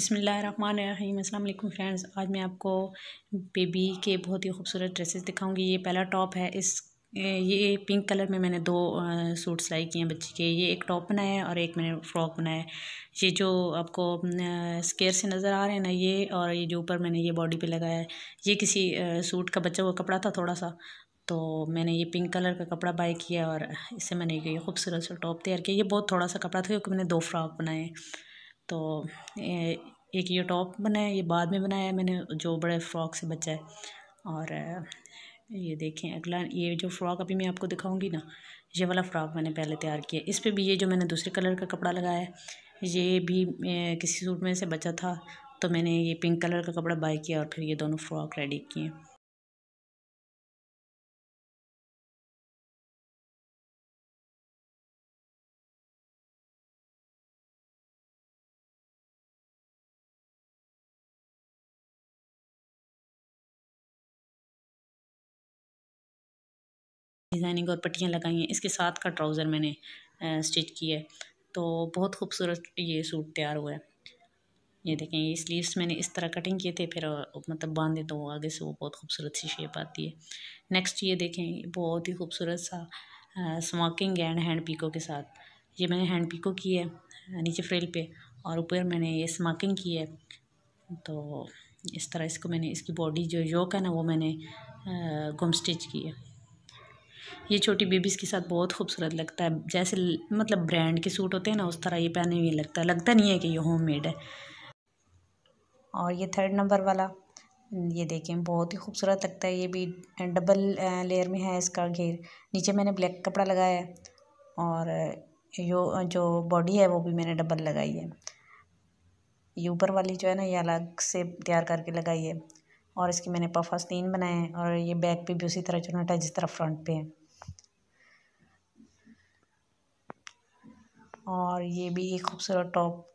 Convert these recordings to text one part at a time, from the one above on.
बसमीम अल्लाम फ्रेंड्स आज मैं आपको बेबी के बहुत ही खूबसूरत ड्रेसेस दिखाऊंगी ये पहला टॉप है इस ये पिंक कलर में मैंने दो सूट सिलाई किए हैं बच्ची के ये एक टॉप बनाया है और एक मैंने फ़्रॉक बनाया है ये जो आपको स्केयर से नज़र आ रहे हैं ना ये और ये जो ऊपर मैंने ये बॉडी पे लगाया है ये किसी सूट का बचा हुआ कपड़ा था थोड़ा सा तो मैंने ये पिंक कलर का कपड़ा बाय किया और इससे मैंने ये खूबसूरत सा टॉप तैयार किया ये बहुत थोड़ा सा कपड़ा था क्योंकि मैंने दो फ्रॉक बनाए हैं तो एक ये टॉप बनाया ये बाद में बनाया मैंने जो बड़े फ़्रॉक से बचा है और ये देखें अगला ये जो फ़्रॉक अभी मैं आपको दिखाऊंगी ना ये वाला फ़्रॉक मैंने पहले तैयार किया इस पर भी ये जो मैंने दूसरे कलर का कपड़ा लगाया ये भी किसी सूट में से बचा था तो मैंने ये पिंक कलर का कपड़ा बाई किया और फिर ये दोनों फ़्रॉक रेडी किए डिज़ाइनिंग और पट्टियाँ लगाई हैं इसके साथ का ट्राउज़र मैंने स्टिच किया है तो बहुत खूबसूरत ये सूट तैयार हुआ है ये देखें ये स्लीव्स मैंने इस तरह कटिंग किए थे फिर मतलब बांधे तो आगे से वो बहुत खूबसूरत सी शेप आती है नेक्स्ट ये देखें बहुत ही खूबसूरत सा स्मोकिंग एंड हैंड पीको के साथ ये मैंने हैंड पीको की है नीचे फ्रेल पे और ऊपर मैंने ये स्मोकिंग की है तो इस तरह इसको मैंने इसकी बॉडी जो योक है ना वो मैंने गुम स्टिच की है ये छोटी बेबीज़ के साथ बहुत खूबसूरत लगता है जैसे मतलब ब्रांड के सूट होते हैं ना उस तरह ये पहने हुए लगता है लगता नहीं है कि ये होम मेड है और ये थर्ड नंबर वाला ये देखें बहुत ही खूबसूरत लगता है ये भी डबल लेयर में है इसका घेर नीचे मैंने ब्लैक कपड़ा लगाया है और यो जो बॉडी है वो भी मैंने डबल लगाई है ये ऊपर वाली जो है ना ये अलग से तैयार करके लगाई है और इसके मैंने पफस तीन बनाए हैं और ये बैक पे भी उसी तरह चुनाटा है जिस तरह फ्रंट पे है और ये भी एक खूबसूरत टॉप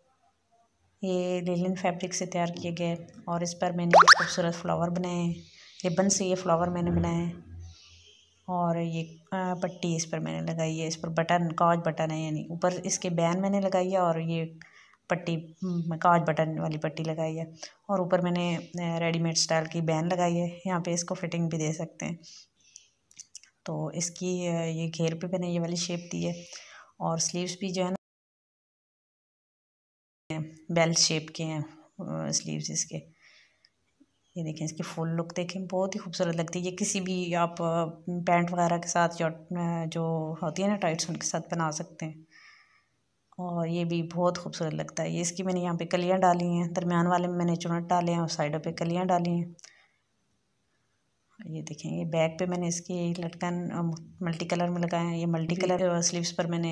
ये लेलिन फैब्रिक से तैयार किए गए और इस पर मैंने खूबसूरत फ्लावर बनाए हैं रिबन से ये फ्लावर मैंने बनाए हैं और ये पट्टी इस पर मैंने लगाई है इस पर बटन काज बटन है यानी ऊपर इसके बैन मैंने लगाई है और ये पट्टी हम्म, काज बटन वाली पट्टी लगाई है और ऊपर मैंने रेडीमेड स्टाइल की बैन लगाई है यहाँ पे इसको फिटिंग भी दे सकते हैं तो इसकी ये घेर पे मैंने ये वाली शेप दी है और स्लीव्स भी जो है ना बेल शेप के हैं स्लीव्स इसके ये देखें इसकी फुल लुक देखें बहुत ही खूबसूरत लगती है ये किसी भी आप पैंट वगैरह के साथ जो जो होती है ना टाइट्स उनके साथ बना सकते हैं और ये भी बहुत खूबसूरत लगता है ये इसकी मैंने यहाँ पे कलियाँ डाली हैं दरमियान वाले में मैंने चुनट डाले हैं और साइडों पे कलियाँ डाली हैं ये देखें ये बैक पे मैंने इसकी लटकन मल्टी कलर में लगाए हैं ये मल्टी कलर स्लीव्स पर मैंने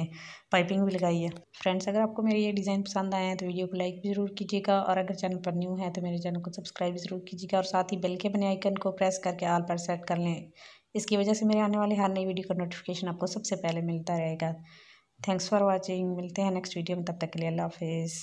पाइपिंग भी लगाई है फ्रेंड्स अगर आपको मेरे ये डिज़ाइन पसंद आए हैं तो वीडियो को लाइक भी ज़रूर कीजिएगा और अगर चैनल पर न्यू है तो मेरे चैनल को सब्सक्राइब ज़रूर कीजिएगा और साथ ही बेल के बने आइकन को प्रेस करके आल पर सेट कर लें इसकी वजह से मेरे आने वाले हर नई वीडियो का नोटिफिकेशन आपको सबसे पहले मिलता रहेगा थैंक्स फॉर वॉचिंग मिलते हैं नेक्स्ट वीडियो में तब तक के लिए अल्लाह हाफिज़